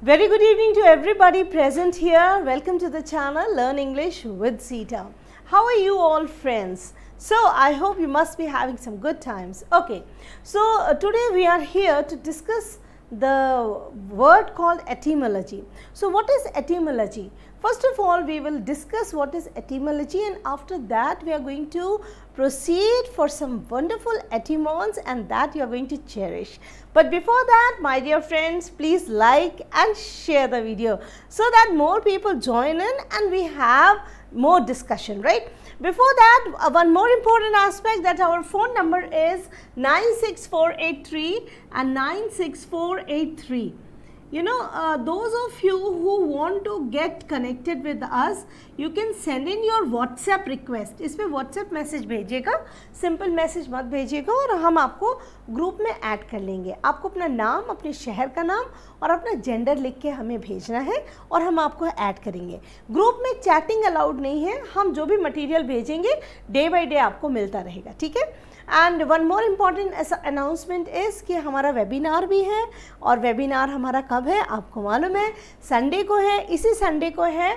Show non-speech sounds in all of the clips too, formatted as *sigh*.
Very good evening to everybody present here. Welcome to the channel Learn English with Sita. How are you all friends? So I hope you must be having some good times. Okay, so uh, today we are here to discuss the word called etymology. So what is etymology? First of all, we will discuss what is etymology and after that we are going to proceed for some wonderful etymons and that you are going to cherish. But before that, my dear friends, please like and share the video so that more people join in and we have more discussion, right? Before that, uh, one more important aspect that our phone number is 96483 and 96483. you know uh, those of you who want to get connected with us you can send in your whatsapp request इस पर whatsapp message भेजिएगा simple message मत भेजिएगा और हम आपको group में add कर लेंगे आपको अपना नाम अपने शहर का नाम और अपना जेंडर लिख के हमें भेजना है और हम आपको ऐड करेंगे ग्रुप में चैटिंग अलाउड नहीं है हम जो भी मटेरियल भेजेंगे डे बाई डे आपको मिलता रहेगा ठीक है and one more important announcement is कि हमारा वेबिनार भी है और वेबिनार हमारा कब है आपको मालूम है संडे को है इसी संडे को है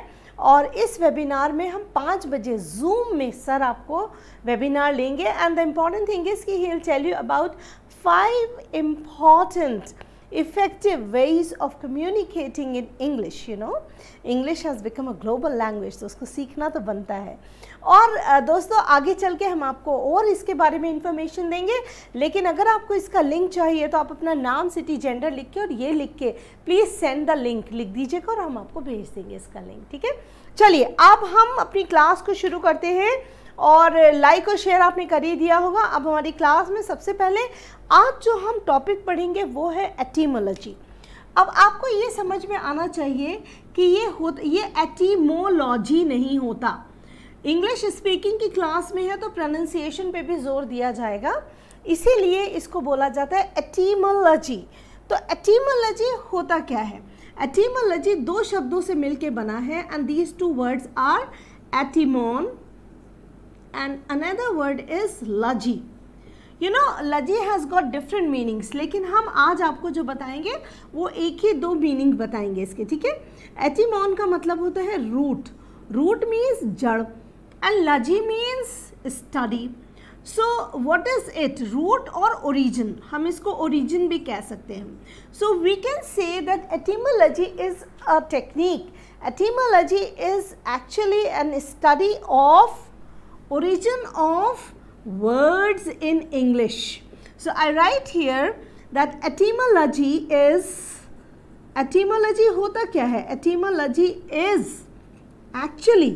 और इस वेबिनार में हम पाँच बजे जूम में सर आपको वेबिनार लेंगे and the important thing is कि he will tell you about five important effective ways of communicating in English you know English has become a global language तो उसको सीखना तो बनता है और दोस्तों आगे चल के हम आपको और इसके बारे में इंफॉर्मेशन देंगे लेकिन अगर आपको इसका लिंक चाहिए तो आप अपना नाम सिटी जेंडर लिख के और ये लिख के प्लीज़ सेंड द लिंक लिख दीजिएगा और हम आपको भेज देंगे इसका लिंक ठीक है चलिए अब हम अपनी क्लास को शुरू करते हैं और लाइक और शेयर आपने कर ही दिया होगा अब हमारी क्लास में सबसे पहले आज जो हम टॉपिक पढ़ेंगे वो है एटीमोलॉजी अब आपको ये समझ में आना चाहिए कि ये हो ये एटीमोलॉजी नहीं होता इंग्लिश स्पीकिंग की क्लास में है तो प्रोनंसिएशन पे भी जोर दिया जाएगा इसीलिए इसको बोला जाता है एटीमोलॉजी तो एटीमोलॉजी होता क्या है एटीमोलॉजी दो शब्दों से मिलके बना है and these two words are etymon and another word is logy you know logy has got different meanings लेकिन हम आज आपको जो बताएंगे वो एक ही दो मीनिंग बताएंगे इसके ठीक है एटिमॉन का मतलब होता है रूट रूट मीन्स जड़ and logy means study so what is it root और ओरिजिन हम इसको ओरिजिन भी कह सकते हैं so we can say that etymology is a technique etymology is actually an study of origin of words in English. So I write here that etymology is etymology hota kya hai etymology is actually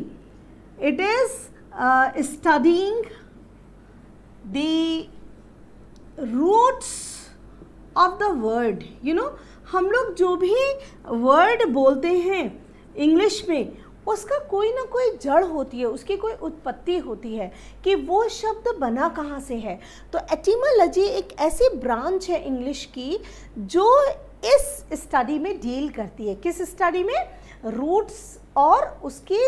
it is uh, studying the roots of the word you know हम लोग जो भी word बोलते हैं English में उसका कोई ना कोई जड़ होती है उसकी कोई उत्पत्ति होती है कि वो शब्द बना कहाँ से है तो एटीमोलॉजी एक ऐसी ब्रांच है इंग्लिश की जो इस स्टडी में डील करती है किस स्टडी में रूट्स और उसकी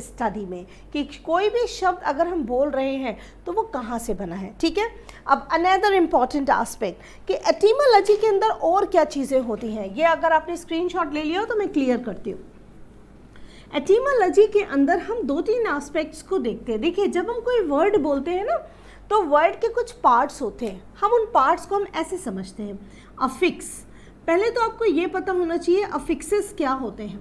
स्टडी में कि कोई भी शब्द अगर हम बोल रहे हैं तो वो कहाँ से बना है ठीक है अब अनदर इम्पॉर्टेंट आस्पेक्ट कि एटीमोलॉजी के अंदर और क्या चीज़ें होती हैं ये अगर आपने स्क्रीनशॉट ले लिया हो तो मैं क्लियर करती हूँ एटीमोलॉजी के अंदर हम दो तीन एस्पेक्ट्स को देखते हैं देखिए जब हम कोई वर्ड बोलते हैं ना तो वर्ड के कुछ पार्ट्स होते हैं हम उन पार्ट्स को हम ऐसे समझते हैं अफिक्स पहले तो आपको ये पता होना चाहिए अफिक्सेस क्या होते हैं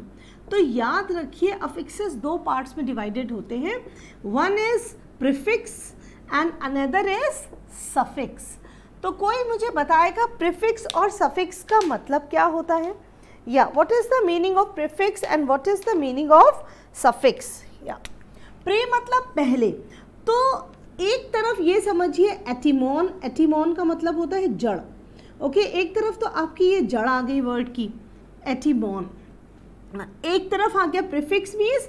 तो याद रखिए अफिक्सेस दो पार्ट्स में डिवाइडेड होते हैं one is prefix and another is suffix तो कोई मुझे बताएगा प्रिफिक्स और सफिक्स का मतलब क्या होता है yeah what is the meaning of prefix and what is the meaning of suffix yeah pre matlab pehle to एक तरफ ये समझिए एटीमोन एटीमोन का मतलब होता है जड़ ओके okay, एक तरफ तो आपकी ये जड़ आ गई वर्ड की एटीमोन एक तरफ आ गया प्रिफिक्स मीन्स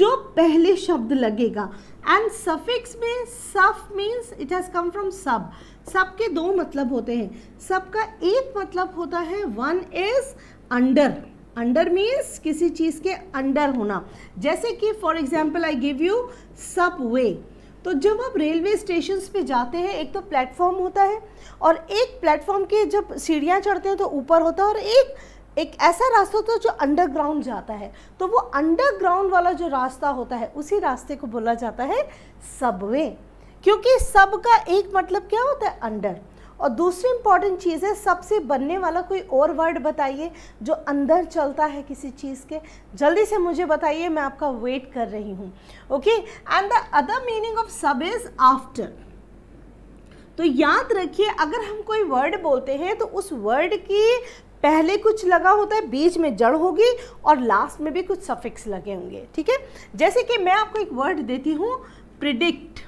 जो पहले शब्द लगेगा एंड सफिक्स में suf means it has come from sub sub के दो मतलब होते हैं सब का एक मतलब होता है one is under under means किसी चीज़ के अंडर होना जैसे कि for example I give you subway तो जब आप रेलवे स्टेशन पे जाते हैं एक तो प्लेटफॉर्म होता है और एक प्लेटफॉर्म के जब सीढ़ियाँ चढ़ते हैं तो ऊपर होता है और एक एक ऐसा रास्ता होता है जो अंडरग्राउंड जाता है तो वो अंडरग्राउंड वाला जो रास्ता होता है उसी रास्ते को बोला जाता है सबवे क्योंकि सब का एक मतलब क्या होता है अंडर और दूसरी इंपॉर्टेंट चीज़ है सबसे बनने वाला कोई और वर्ड बताइए जो अंदर चलता है किसी चीज़ के जल्दी से मुझे बताइए मैं आपका वेट कर रही हूँ okay and the other meaning of sub is after तो याद रखिए अगर हम कोई वर्ड बोलते हैं तो उस वर्ड की पहले कुछ लगा होता है बीच में जड़ होगी और लास्ट में भी कुछ सफिक्स लगे होंगे ठीक है जैसे कि मैं आपको एक वर्ड देती हूँ प्रिडिक्ट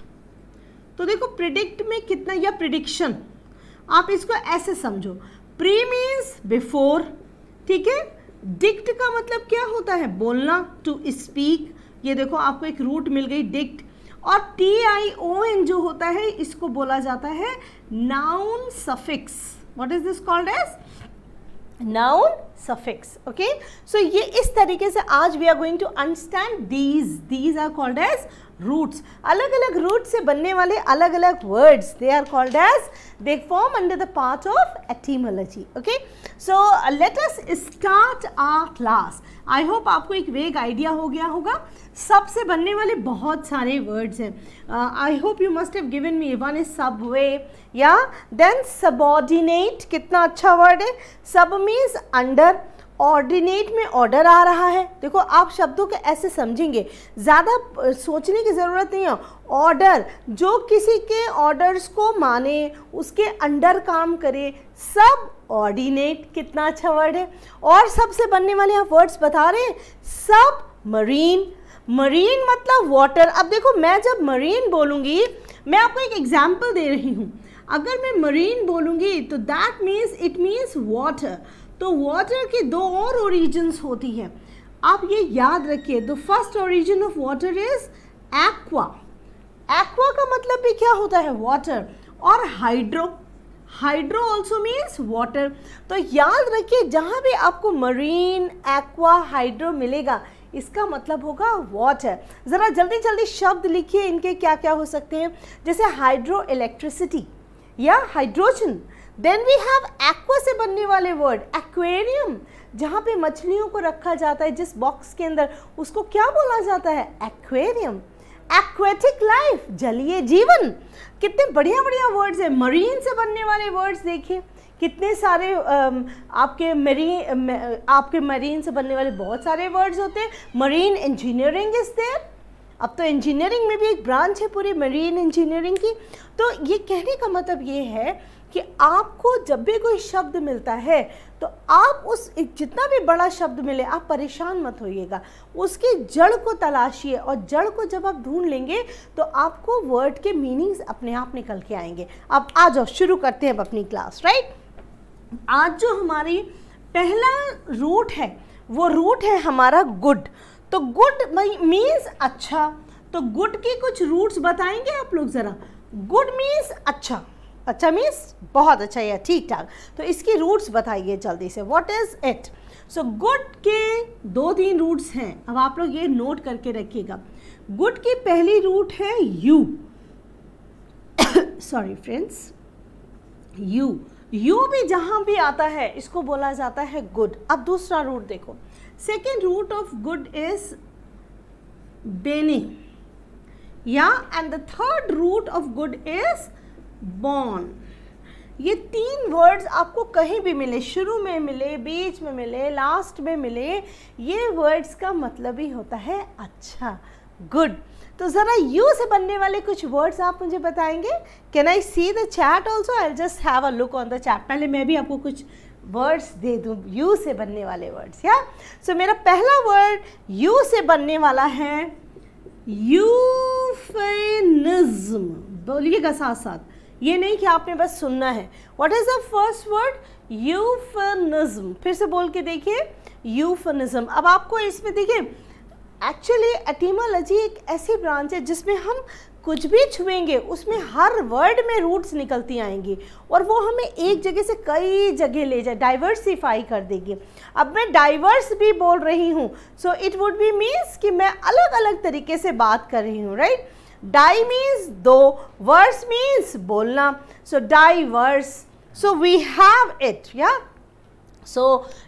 तो देखो प्रिडिक्ट में कितना या प्रिडिक्शन आप इसको ऐसे समझो प्री मीन्स बिफोर ठीक है डिक्ट का मतलब क्या होता है बोलना टू स्पीक ये देखो आपको एक रूट मिल गई डिक्ट और टी आई ओ एन जो होता है इसको बोला जाता है noun suffix what is this called as noun suffix okay so ये इस तरीके से आज we are going to understand these these are called as roots अलग अलग रूट से बनने वाले अलग अलग words they are called as they form under the part of etymology okay so let us start our class I hope आपको एक वेग आइडिया हो गया होगा सबसे बनने वाले बहुत सारे वर्ड्स हैं I hope you must have given me one is subway या देन सबॉर्डिनेट कितना अच्छा वर्ड है सब मीन्स अंडर ऑर्डिनेट में ऑर्डर आ रहा है देखो आप शब्दों के ऐसे समझेंगे ज़्यादा सोचने की ज़रूरत नहीं है ऑर्डर जो किसी के ऑर्डर्स को माने उसके अंडर काम करे सब ऑर्डिनेट कितना अच्छा वर्ड है और सबसे बनने वाले आप वर्ड्स बता रहे हैं सब मरीन मरीन मतलब वाटर अब देखो मैं जब मरीन बोलूँगी मैं आपको एक एग्जाम्पल दे रही हूँ अगर मैं मरीन बोलूँगी तो that means it means water तो वाटर के दो और ओरिजिन्स होती हैं आप ये याद रखिए the first origin of water is aqua aqua का मतलब भी क्या होता है वाटर और hydro hydro also means water तो याद रखिए जहाँ भी आपको मरीन एक्वा हाइड्रो मिलेगा इसका मतलब होगा वाटर ज़रा जल्दी जल्दी शब्द लिखिए इनके क्या क्या हो सकते हैं जैसे हाइड्रो इलेक्ट्रिसिटी या hydrogen then we have aqua से बनने वाले वर्ड एक्वेरियम जहाँ पे मछलियों को रखा जाता है जिस बॉक्स के अंदर उसको क्या बोला जाता है एक्वेरियम एक्वेटिक लाइफ जलीय जीवन कितने बढ़िया बढ़िया वर्ड्स हैं मरीन से बनने वाले वर्ड्स देखिए कितने सारे आपके मरी आपके मरीन से बनने वाले बहुत सारे वर्ड्स होते हैं मरीन इंजीनियरिंग इज़ देयर अब तो इंजीनियरिंग में भी एक ब्रांच है पूरी मरीन इंजीनियरिंग की तो ये कहने का मतलब ये है कि आपको जब भी कोई शब्द मिलता है तो आप उस जितना भी बड़ा शब्द मिले आप परेशान मत होइएगा उसकी जड़ को तलाशिए और जड़ को जब आप ढूंढ लेंगे तो आपको वर्ड के मीनिंग्स अपने आप निकल के आएंगे अब आ जाओ शुरू करते हैं अब अपनी क्लास राइट आज जो हमारी पहला रूट है वो रूट है हमारा गुड तो गुड मीन्स अच्छा तो गुड के कुछ रूट्स बताएंगे आप लोग ज़रा गुड मीन्स अच्छा अच्छा मीन्स बहुत अच्छा या ठीक ठाक तो इसकी रूट्स बताइए जल्दी से what is it so good के दो तीन रूट्स हैं अब आप लोग ये नोट करके रखिएगा गुड की पहली रूट है eu sorry friends eu eu भी जहां भी आता है इसको बोला जाता है गुड अब दूसरा रूट देखो second root of good is bene yeah and the third root of good is bon ये तीन वर्ड्स आपको कहीं भी मिले शुरू में मिले बीच में मिले लास्ट में मिले ये वर्ड्स का मतलब ही होता है अच्छा गुड तो ज़रा यू से बनने वाले कुछ वर्ड्स आप मुझे बताएंगे can I see the chat also I just have a look on the chat पहले मैं भी आपको कुछ वर्ड्स दे दूँ यू से बनने वाले वर्ड्स या सो so, मेरा पहला वर्ड यू से बनने वाला है यूफेनिज्म बोलिएगा साथ साथ ये नहीं कि आपने बस सुनना है what is the first word euphemism फिर से बोल के देखिए यूफनिज्म अब आपको इसमें देखिए एक्चुअली एटीमोलॉजी एक ऐसी ब्रांच है जिसमें हम कुछ भी छुएंगे उसमें हर वर्ड में रूट्स निकलती आएंगी और वो हमें एक जगह से कई जगह ले जाए डाइवर्सिफाई कर देगी अब मैं डाइवर्स भी बोल रही हूँ so it would be means कि मैं अलग अलग तरीके से बात कर रही हूँ राइट right? डाई मीन्स दो वर्स मीन्स बोलना so di verse so we have it yeah so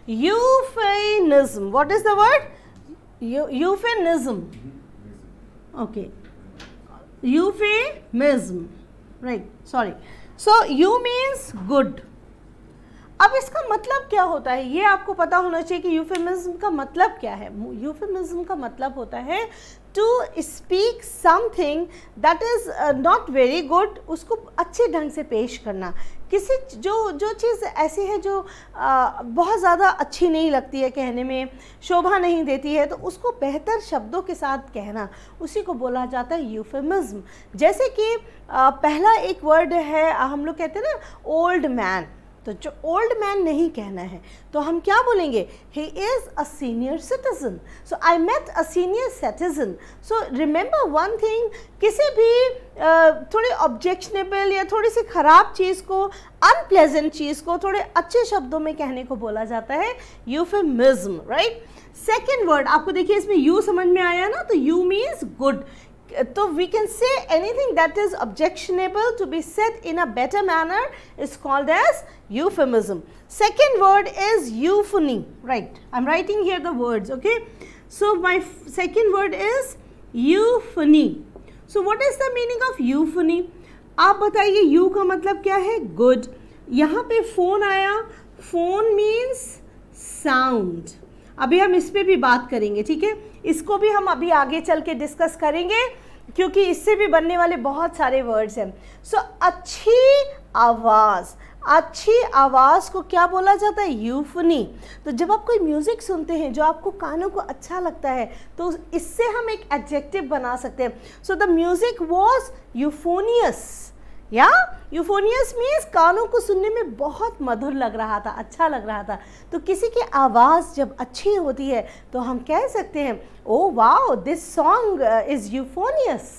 euphemism what is the word euphemism okay euphemism right sorry so eu means good अब इसका मतलब क्या होता है ये आपको पता होना चाहिए कि यूफेमिज्म का मतलब क्या है यूफेमिज्म का मतलब होता है to speak something that is uh, not very good उसको अच्छे ढंग से पेश करना किसी जो जो चीज़ ऐसी है जो आ, बहुत ज़्यादा अच्छी नहीं लगती है कहने में शोभा नहीं देती है तो उसको बेहतर शब्दों के साथ कहना उसी को बोला जाता है यूफेमिज़्म जैसे कि आ, पहला एक वर्ड है हम लोग कहते हैं ना ओल्ड मैन तो जो ओल्ड मैन नहीं कहना है तो हम क्या बोलेंगे he is a senior citizen so I met a senior citizen so remember one thing किसी भी थोड़ी ऑब्जेक्शनेबल या थोड़ी सी ख़राब चीज़ को अनप्लेजेंट चीज़ को थोड़े अच्छे शब्दों में कहने को बोला जाता है यूफेमिज्म राइट सेकेंड वर्ड आपको देखिए इसमें यू समझ में आया ना तो eu means good so we can say anything that is objectionable to be set in a better manner is called as second word is euphony right I am writing here the words okay so my second word is euphony so what is the meaning of euphony आप बताइए you का मतलब क्या है good यहाँ पे phone आया phone means sound अभी हम इस पर भी बात करेंगे ठीक है इसको भी हम अभी आगे चल के डिस्कस करेंगे क्योंकि इससे भी बनने वाले बहुत सारे वर्ड्स हैं सो so, अच्छी आवाज़ अच्छी आवाज़ को क्या बोला जाता है यूफनी तो जब आप कोई म्यूज़िक सुनते हैं जो आपको कानों को अच्छा लगता है तो इससे हम एक एडजेक्टिव बना सकते हैं so the music was euphonious yeah euphonious means कानों को सुनने में बहुत मधुर लग रहा था अच्छा लग रहा था तो किसी की आवाज़ जब अच्छी होती है तो हम कह सकते हैं oh wow this song is euphonious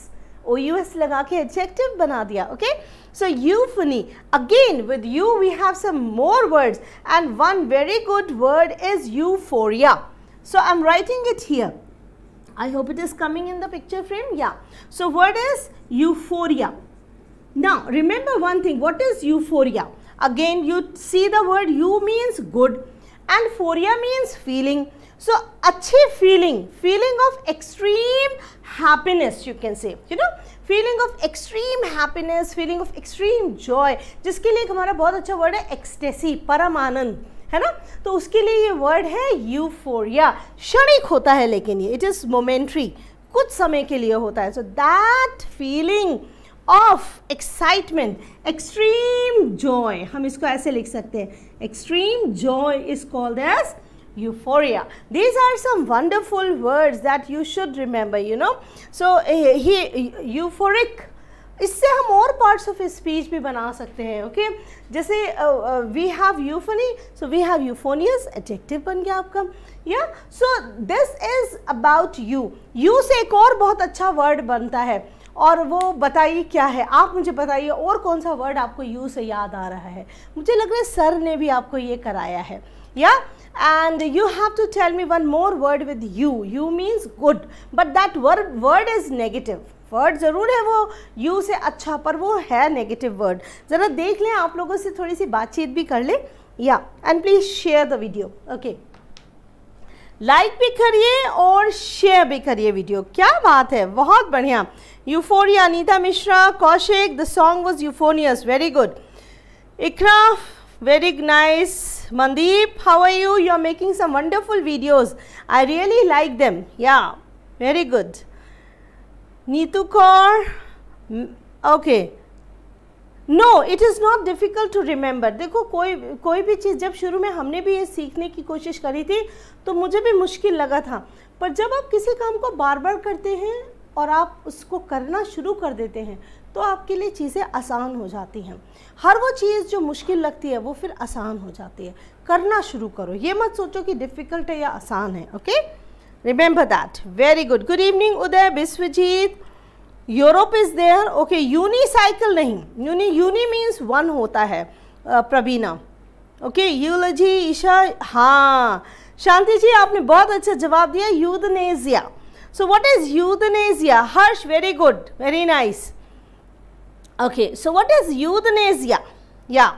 O U S लगा के एडजेक्टिव बना दिया okay so euphony again with eu we have some more words and one very good word is euphoria I am writing it here I hope it is coming in the frame yeah so word is euphoria Now, remember one thing. What is euphoria? Again, you see the word eu means good and phoria means feeling. So, achi feeling, feeling of extreme happiness you can say. You know, feeling of extreme happiness feeling of extreme joy जिसके लिए एक हमारा बहुत अच्छा word है ecstasy परम आनंद है ना तो उसके लिए ये वर्ड है यूफोरिया क्षणिक होता है लेकिन ये इट इज़ मोमेंट्री कुछ समय के लिए होता है so that feeling of excitement extreme joy हम इसको ऐसे लिख सकते हैं extreme joy is called as euphoria these are some wonderful words that you should remember you know so eh, he euphoric इससे हम और पार्ट्स ऑफ स्पीच भी बना सकते हैं ओके okay? जैसे we have euphony so we have euphonious adjective बन गया आपका yeah so this is about eu eu से एक और बहुत अच्छा वर्ड बनता है और वो बताइए क्या है आप मुझे बताइए और कौन सा वर्ड आपको यू से याद आ रहा है मुझे लग रहा है सर ने भी आपको ये कराया है yeah and you have to tell me one more word with eu eu means good but that word word is negative word ज़रूर है वो यू से अच्छा पर वो है नेगेटिव वर्ड ज़रा देख लें आप लोगों से थोड़ी सी बातचीत भी कर लें yeah and please share the video okay like भी करिए और शेयर भी करिए वीडियो क्या बात है बहुत बढ़िया euphoria Neeta Mishra Kaushik the song was euphonious very good Iqra very nice Mandeep how are you you are making some wonderful videos I really like them yeah very good Neetu Kaur okay no it is not difficult to remember देखो कोई कोई भी चीज़ जब शुरू में हमने भी ये सीखने की कोशिश करी थी तो मुझे भी मुश्किल लगा था पर जब आप किसी काम को बार बार करते हैं और आप उसको करना शुरू कर देते हैं तो आपके लिए चीज़ें आसान हो जाती हैं हर वो चीज़ जो मुश्किल लगती है वो फिर आसान हो जाती है करना शुरू करो ये मत सोचो कि डिफ़िकल्ट है या आसान है okay remember that very good good evening Uday Vishwajeet Europe is there okay unicycle नहीं यूनि यूनि मीन्स वन होता है प्रवीणा ओके यूलोजी ईशा हाँ शांति जी आपने बहुत अच्छा जवाब दिया euthanasia so what is euthanasia Harsh very good very nice okay so what is euthanasia yeah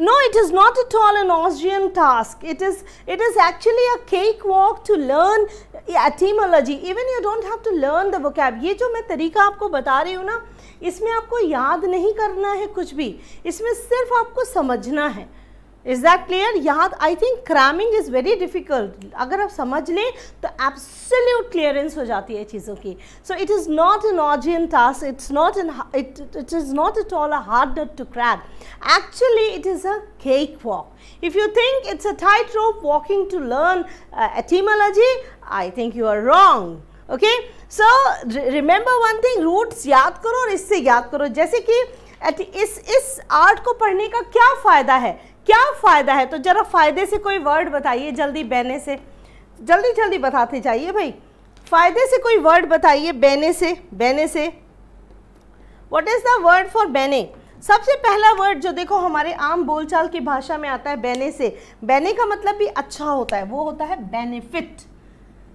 No, it is not at all an Austrian task. It is, it is actually a cake walk to learn etymology. Even you don't have to learn the vocab. ye jo main tarika aapko bata rahi hu na isme aapko yaad nahi karna hai kuch bhi isme sirf aapko samajhna hai is that clear यहाँ I think cramming is very difficult अगर आप समझ लें तो absolute clearance हो जाती है चीज़ों की so it is not an Augean task it's not an it it is not at all a hard nut to crack actually it is a cake walk if you think it's a tightrope rope walking to learn etymology I think you are wrong okay so remember one thing roots याद करो और इससे याद करो जैसे कि इस इस आर्ट को पढ़ने का क्या फ़ायदा है क्या फ़ायदा है तो ज़रा फ़ायदे से कोई वर्ड बताइए जल्दी बहने से जल्दी जल्दी बताते जाइए भाई फ़ायदे से कोई वर्ड बताइए बहने से बहने से what is the word for बहने सबसे पहला वर्ड जो देखो हमारे आम बोलचाल की भाषा में आता है बहने से बहने का मतलब भी अच्छा होता है वो होता है benefit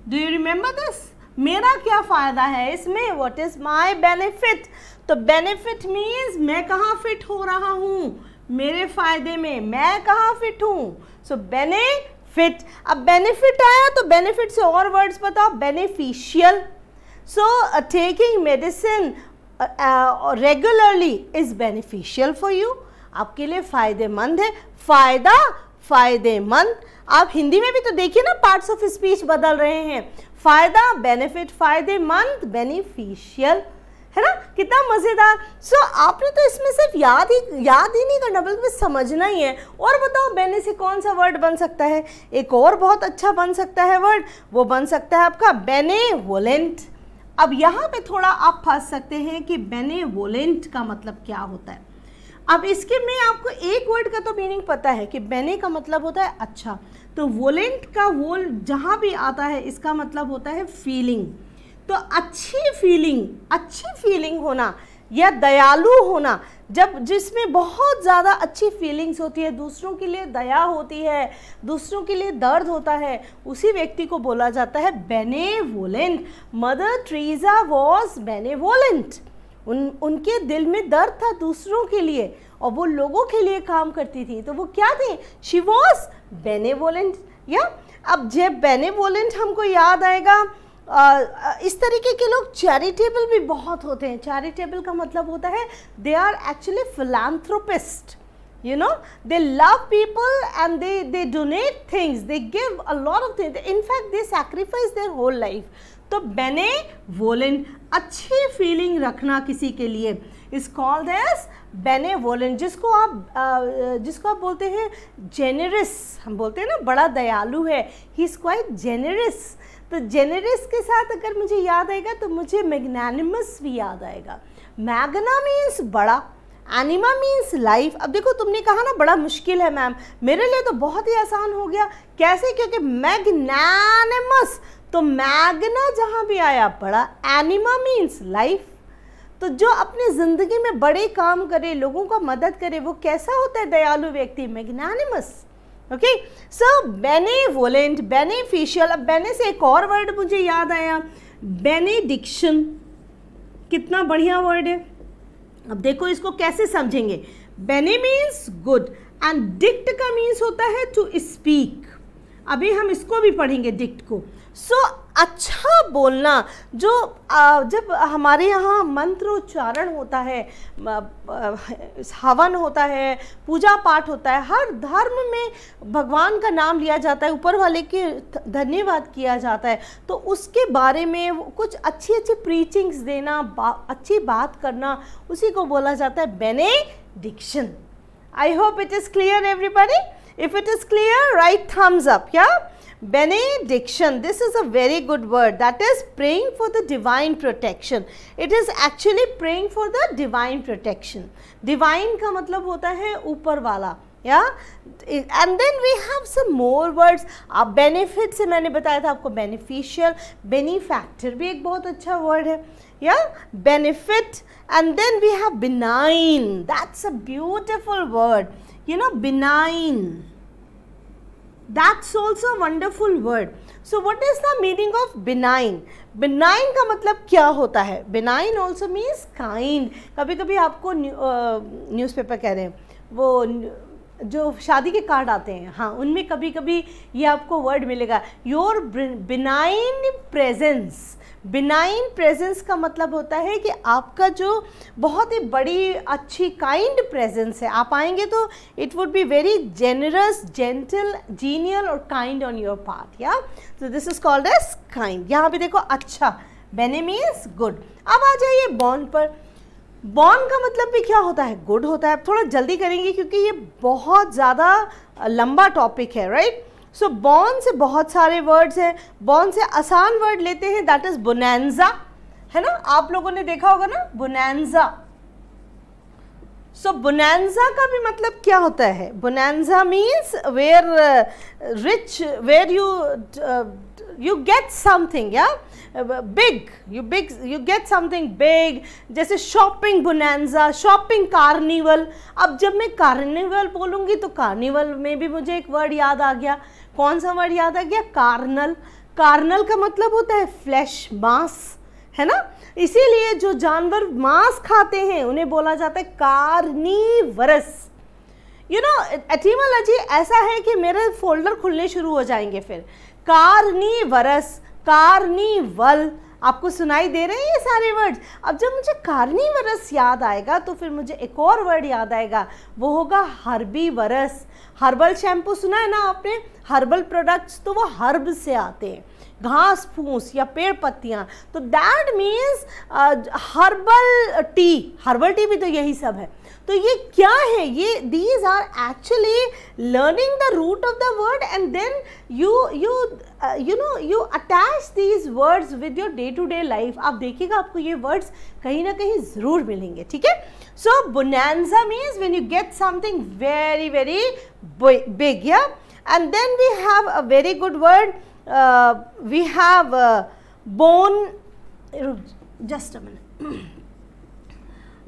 do you remember this मेरा क्या फ़ायदा है इसमें वट इज़ माई बेनिफिट तो बेनिफिट मीन्स मैं कहाँ फिट हो रहा हूँ मेरे फायदे में मैं कहाँ फिट हूँ सो बेनिफिट अब बेनिफिट आया तो बेनिफिट से और वर्ड्स बताओ beneficial so taking medicine regularly is beneficial for you आपके लिए फ़ायदेमंद है फ़ायदा फ़ायदेमंद आप हिंदी में भी तो देखिए ना पार्ट्स ऑफ स्पीच बदल रहे हैं फ़ायदा बेनिफिट फ़ायदेमंद बेनिफिशियल है ना कितना मज़ेदार सो so, आपने तो इसमें सिर्फ याद ही याद ही नहीं करना बल्कि समझना ही है और बताओ बेने से कौन सा वर्ड बन सकता है एक और बहुत अच्छा बन सकता है वर्ड वो बन सकता है आपका बेने वोलेंट अब यहाँ पे थोड़ा आप फंस सकते हैं कि बेने वोलेंट का मतलब क्या होता है अब इसके में आपको एक वर्ड का तो मीनिंग पता है कि बेने का मतलब होता है अच्छा तो वोलेंट का वोल जहाँ भी आता है इसका मतलब होता है फीलिंग तो अच्छी फीलिंग अच्छी फीलिंग होना या दयालु होना जब जिसमें बहुत ज़्यादा अच्छी फीलिंग्स होती है दूसरों के लिए दया होती है दूसरों के लिए दर्द होता है उसी व्यक्ति को बोला जाता है benevolent mother Teresa was benevolent उन उनके दिल में दर्द था दूसरों के लिए और वो लोगों के लिए काम करती थी तो वो क्या थी शी वॉज बेनेवोलेंट या अब जब बेनेवोलेंट हमको याद आएगा इस तरीके के लोग चैरिटेबल भी बहुत होते हैं चैरिटेबल का मतलब होता है they are actually philanthropist you know they love people and they they donate things they give a lot of thing in fact they sacrifice their whole life तो बेने वोलेंट अच्छी फीलिंग रखना किसी के लिए इज कॉल्ड एज बेनेवोलेंट जिसको आप जिसको आप बोलते हैं जेनरस हम बोलते हैं ना बड़ा दयालु है ही इज़ क्वाइट जेनरस तो जेनरस के साथ अगर मुझे याद आएगा तो मुझे मैग्नानिमस भी याद आएगा मैगना मीन्स बड़ा एनिमा मीन्स लाइफ अब देखो तुमने कहा ना बड़ा मुश्किल है मैम मेरे लिए तो बहुत ही आसान हो गया कैसे क्योंकि मैग्नानिमस तो मैगना जहाँ भी आया बड़ा एनिमा मीन्स लाइफ तो जो अपने ज़िंदगी में बड़े काम करे लोगों का मदद करे वो कैसा होता है दयालु व्यक्ति मैग्नानिमस ओके सो बेने वोलेंट बेनिफिशियल अब बेने से एक और वर्ड मुझे याद आया बेनेडिक्शन कितना बढ़िया वर्ड है अब देखो इसको कैसे समझेंगे bene means good and dict का मीन्स होता है टू स्पीक अभी हम इसको भी पढ़ेंगे डिक्ट को सो so, अच्छा बोलना जो जब हमारे यहाँ मंत्रोच्चारण होता है हवन होता है पूजा पाठ होता है हर धर्म में भगवान का नाम लिया जाता है ऊपर वाले के धन्यवाद किया जाता है तो उसके बारे में कुछ अच्छी अच्छी प्रीचिंग्स देना अच्छी बात करना उसी को बोला जाता है bene diction I hope it is clear everybody if it is clear right thumbs up yeah benediction this is a very good word that is praying for the divine protection it is actually praying for the divine protection divine ka matlab hota hai upar wala yeah and then we have some more words uh, benefit se maine bataya tha aapko beneficial benefactor bhi ek bahut acha word hai yeah benefit and then we have benign that's a beautiful word you know benign that's also wonderful word so what is the meaning of benign benign का मतलब क्या होता है benign also means kind कभी कभी आपको news paper कह रहे हैं वो जो शादी के कार्ड आते हैं हाँ उनमें कभी कभी ये आपको वर्ड मिलेगा your benign presence benign presence का मतलब होता है कि आपका जो बहुत ही बड़ी अच्छी काइंड प्रेजेंस है आप आएंगे तो it would be very generous gentle genial और kind on your part yeah तो this is called as kind यहाँ पे देखो अच्छा बेने मीन्स गुड अब आ जाइए बॉन्ड पर बॉन्ड का मतलब भी क्या होता है गुड होता है थोड़ा जल्दी करेंगे क्योंकि ये बहुत ज़्यादा लंबा टॉपिक है राइट right? सो बॉन से बहुत सारे वर्ड्स हैं बॉन से आसान वर्ड लेते हैं दैट इज बुनैनजा है ना आप लोगों ने देखा होगा ना बुनैनजा सो बुनैनजा का भी मतलब क्या होता है bonanza means where rich where you you get something yeah big you big you get something big जैसे शॉपिंग बुनैनजा शॉपिंग कार्निवल अब जब मैं कार्निवल बोलूँगी तो कार्निवल में भी मुझे एक वर्ड याद आ गया कौन सा वर्ड याद आ गया कार्नल कार्नल का मतलब होता है फ्लैश मांस है ना इसीलिए जो जानवर मांस खाते हैं उन्हें बोला जाता है कार्निवरस यू नो एथीमोलॉजी ऐसा है कि मेरे फोल्डर खुलने शुरू हो जाएंगे फिर कार्निवरस कार्निवल आपको सुनाई दे रहे हैं ये सारे वर्ड्स अब जब मुझे कार्निवरस याद आएगा तो फिर मुझे एक और वर्ड याद आएगा वो होगा हर्बीवरस हर्बल शैम्पू सुना है ना आपने हर्बल प्रोडक्ट्स तो वो हर्ब से आते हैं घास फूस या पेड़ पत्तियाँ तो that means herbal tea herbal tea भी तो यही सब है तो ये क्या है ये these are actually learning the root of the word and then you you you know you attach these words with your day to day life आप देखिएगा आपको ये वर्ड्स कहीं ना कहीं ज़रूर मिलेंगे ठीक है so bonanza means when you get something very very big yeah and then we have a very good word we have bon just bone *clears throat*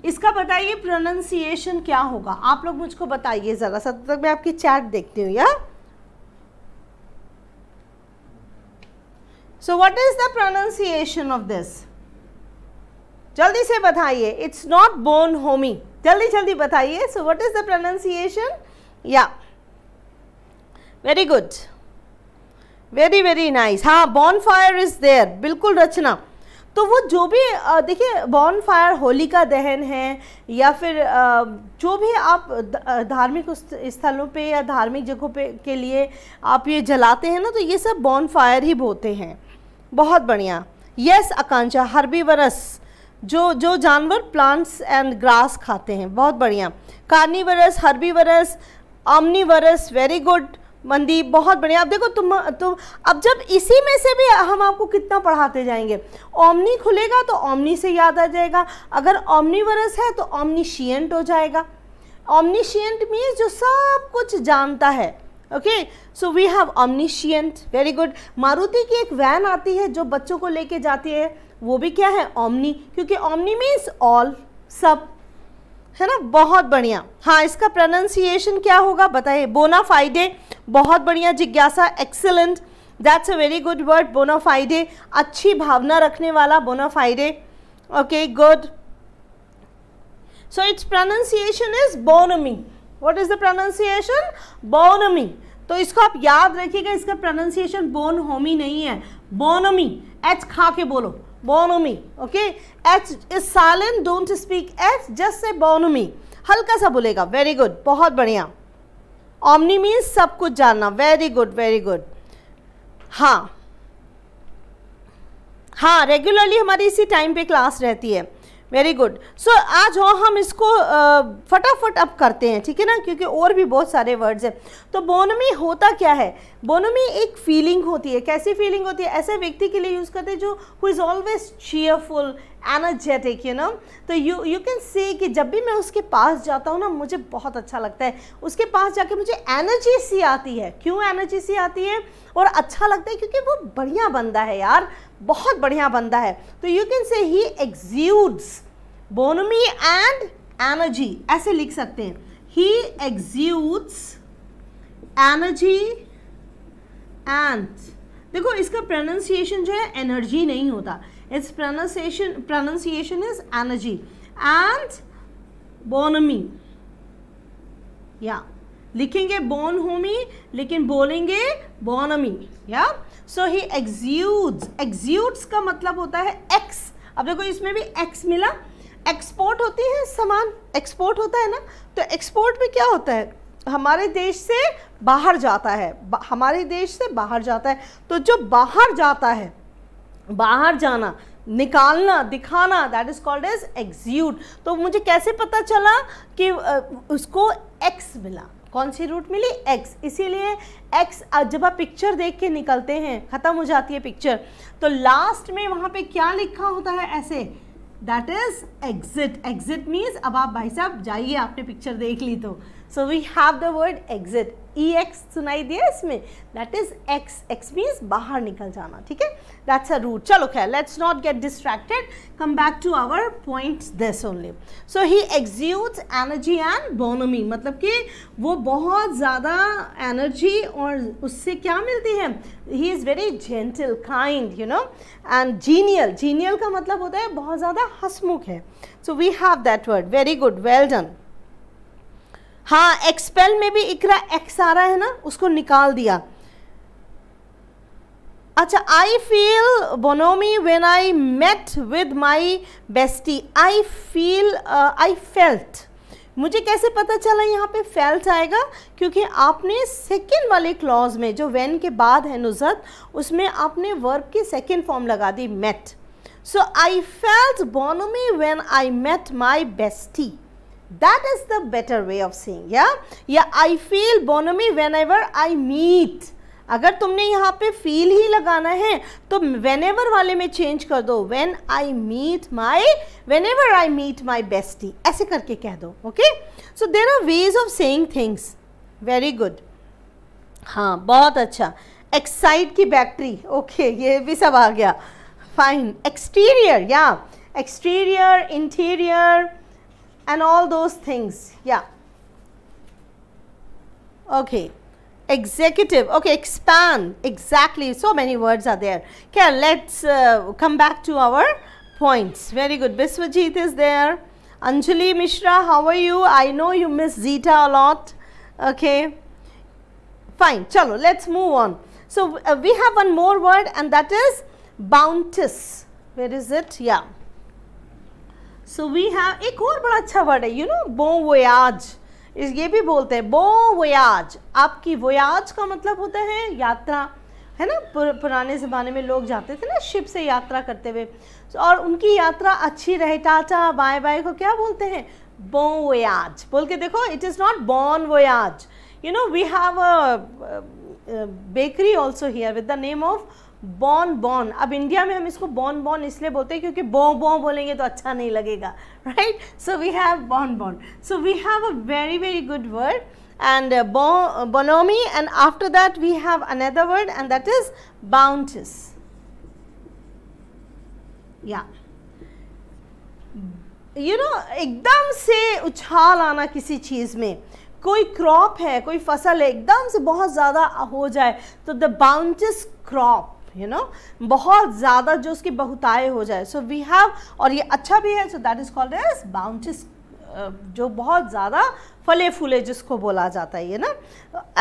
इसका बताइए प्रोनाउंसिएशन क्या होगा आप लोग मुझको बताइए ज़रा सब तक तो मैं आपकी चैट देखती हूँ yeah so what is the pronunciation of this जल्दी से बताइए इट्स नॉट बोन होमी जल्दी जल्दी बताइए so what is the pronunciation yeah very good very very nice हाँ बॉन फायर इज देयर बिल्कुल रचना तो वो जो भी देखिए बॉर्न फायर होली का दहन है या फिर जो भी आप धार्मिक स्थलों पे या धार्मिक जगहों पे के लिए आप ये जलाते हैं ना तो ये सब बॉर्न फायर ही बोते हैं बहुत बढ़िया यस आकांक्षा वरस जो जो जानवर प्लांट्स एंड ग्रास खाते हैं बहुत बढ़िया वरस हरबी वरस वेरी गुड मंदी बहुत बढ़िया अब देखो तुम तुम अब जब इसी में से भी हम आपको कितना पढ़ाते जाएंगे ओमनी खुलेगा तो ओमनी से याद आ जाएगा अगर ओमनीवरस है तो ओमनीशियंट हो जाएगा ओमनीशियंट मीन्स जो सब कुछ जानता है okay so we have omniscient very good Maruti की एक वैन आती है जो बच्चों को लेके जाती है वो भी क्या है ओमनी क्योंकि ओमनी मीन्स ऑल सब है ना बहुत बढ़िया हाँ इसका प्रोनाउंसिएशन क्या होगा बताइए बोनाफाइडे बहुत बढ़िया जिज्ञासा excellent that's a very good word bonafide अच्छी भावना रखने वाला bonafide okay good so its pronunciation is bonhomie what is the pronunciation bonhomie तो इसको आप याद रखिएगा इसका प्रोनाउंसिएशन बोन होमी नहीं है बोनमी एच खा के बोलो bonhomie okay H is silent don't speak H just say bonhomie हल्का सा बोलेगा वेरी गुड बहुत बढ़िया ऑमनी मीन्स सब कुछ जानना वेरी गुड वेरी गुड हाँ हाँ रेगुलरली हमारी इसी टाइम पे क्लास रहती है वेरी गुड सो आज हो हाँ, हम इसको फटाफट अब करते हैं ठीक है ना क्योंकि और भी बहुत सारे वर्ड्स हैं तो बोनमी होता क्या है बोनमी एक फीलिंग होती है कैसी फीलिंग होती है ऐसे व्यक्ति के लिए यूज़ करते हैं जो who is always cheerful energetic you know तो यू यू कैन से कि जब भी मैं उसके पास जाता हूँ ना मुझे बहुत अच्छा लगता है उसके पास जाके मुझे एनर्जी सी आती है क्यों एनर्जी सी आती है और अच्छा लगता है क्योंकि वो बढ़िया बंदा है यार बहुत बढ़िया बंदा है तो यू कैन से ही एग्ज्यूड्स बोनमी एंड एनर्जी ऐसे लिख सकते हैं ही एग्ज्यूड्स एनर्जी एंड देखो इसका प्रोनाउंसिएशन जो है एनर्जी नहीं होता its pronunciation pronunciation is energy and bonhomie yeah लिखेंगे बोन होमी लेकिन बोलेंगे बोनमी या सो ही एक्ज्यूड्स एक्ज्यूड्स का मतलब होता है एक्स अब देखो इसमें भी एक्स मिला एक्सपोर्ट होती है सामान एक्सपोर्ट होता है ना तो एक्सपोर्ट में क्या होता है हमारे देश से बाहर जाता है हमारे देश से बाहर जाता है तो जो बाहर जाता है बाहर जाना निकालना दिखाना that is called as execute तो मुझे कैसे पता चला कि उसको एक्स मिला कौन सी रूट मिली एक्स इसीलिए एक्स जब आप पिक्चर देख के निकलते हैं ख़त्म हो जाती है पिक्चर तो लास्ट में वहां पे क्या लिखा होता है ऐसे that is exit exit means अब आप भाई साहब जाइए आपने पिक्चर देख ली तो So we have the word exit. E e ex सुनाई दिया इसमें that is ex ex means बाहर निकल जाना ठीक है दैट्स अ रूट चलो खैर let's not get distracted come back to our point this only so he exudes energy and bonhomie मतलब कि वो बहुत ज़्यादा एनर्जी और उससे क्या मिलती है he is very gentle kind you know and genial genial का मतलब होता है बहुत ज़्यादा हसमुख है so we have that word very good well done हाँ एक्सपेल में भी इकरा एक्स आ रहा है ना उसको निकाल दिया अच्छा I feel bonhomie when I met with my bestie I feel I felt मुझे कैसे पता चला यहाँ पे फेल्ट आएगा क्योंकि आपने सेकेंड वाले क्लॉज में जो वेन के बाद है नुजरत उसमें आपने वर्ब की सेकेंड फॉर्म लगा दी met so I felt bonhomie when I met my bestie that is the better way of saying yeah yeah i feel bonamy whenever i meet अगर तुमने यहाँ पे फील ही लगाना है तो वेन वाले में चेंज कर दो when I meet my when I meet my bestie ऐसे करके कह दो okay so there are ways of saying things very good हाँ बहुत अच्छा एक्साइड की बैटरी ओके okay, ये भी सब आ गया फाइन एक्सटीरियर या exterior interior and all those things. Yeah. Okay. Executive. Okay, expand. Exactly. So many words are there. Okay, let's uh, come back to our points. Very good. Biswajit is there. Anjali Mishra, how are you? I know you miss Zeta a lot. Okay. Fine. Chalo, let's move on. So, uh, we have one more word and that is bounteous. Where is it? Yeah. So we have एक और बड़ा अच्छा word है you know बो voyage इस ये भी बोलते हैं बो वोयाज आपकी वोयाज का मतलब होता है यात्रा है ना पुर, पुराने ज़माने में लोग जाते थे ना शिप से यात्रा करते हुए और उनकी यात्रा अच्छी रहे टाटा बाय बाय को क्या बोलते हैं बो वोयाज बोल के देखो it is not bon voyage you know we have a bakery also here with the name of bon bon अब इंडिया में हम इसको बॉन बॉन इसलिए बोलते हैं क्योंकि बो बो बोलेंगे तो अच्छा नहीं लगेगा right so we have bon bon so we have a very very good word and bonhomie and after that we have another word and that is bounteous yeah you no एकदम से उछाल आना किसी चीज़ में कोई क्रॉप है कोई फसल है एकदम से बहुत ज़्यादा हो जाए तो the bounteous crop you know बहुत ज़्यादा जो उसकी बहुताए हो जाए सो वी हैव और ये अच्छा भी है so that is called as bounteous जो बहुत ज़्यादा फले फूले जिसको बोला जाता है ये ना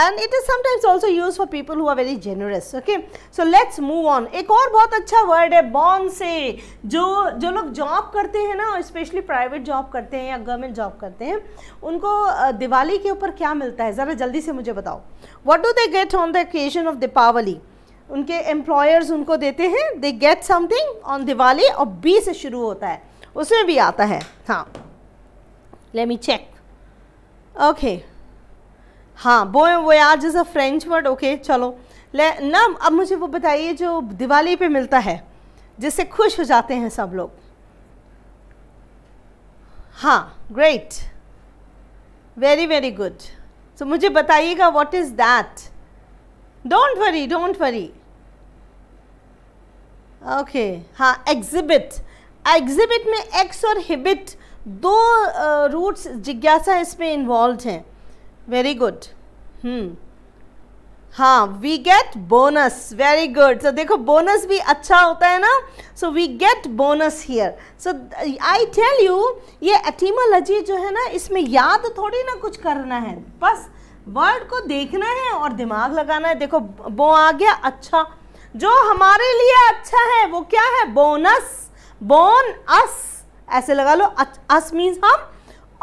and it is sometimes also use for people who are very generous okay so let's move on एक और बहुत अच्छा वर्ड है बॉन से जो जो लोग जॉब करते हैं ना स्पेशली प्राइवेट जॉब करते हैं या गवर्नमेंट जॉब करते हैं उनको uh, दिवाली के ऊपर क्या मिलता है ज़रा जल्दी से मुझे बताओ what do they get on the occasion of Deepavali उनके एम्प्लॉयर्स उनको देते हैं they get something on Diwali और बी से शुरू होता है उसमें भी आता है हाँ लेट मी चेक ओके हाँ bon voyage is a French word okay चलो ले ना अब मुझे वो बताइए जो दिवाली पे मिलता है जिससे खुश हो जाते हैं सब लोग हाँ ग्रेट वेरी वेरी गुड तो मुझे बताइएगा what is that don't worry don't worry okay हाँ एग्जिबिट एग्जिबिट में एक्स और हिबिट दो रूट्स जिज्ञासा इसमें इन्वॉल्व हैं वेरी गुड हम्म हाँ we get bonus very good so देखो बोनस भी अच्छा होता है ना so we get bonus here so I tell you ये एटीमोलॉजी जो है ना इसमें याद थोड़ी ना कुछ करना है बस वर्ड को देखना है और दिमाग लगाना है देखो बो आ गया अच्छा जो हमारे लिए अच्छा है वो क्या है बोनस बोन अस ऐसे लगा लो अस मीन्स हम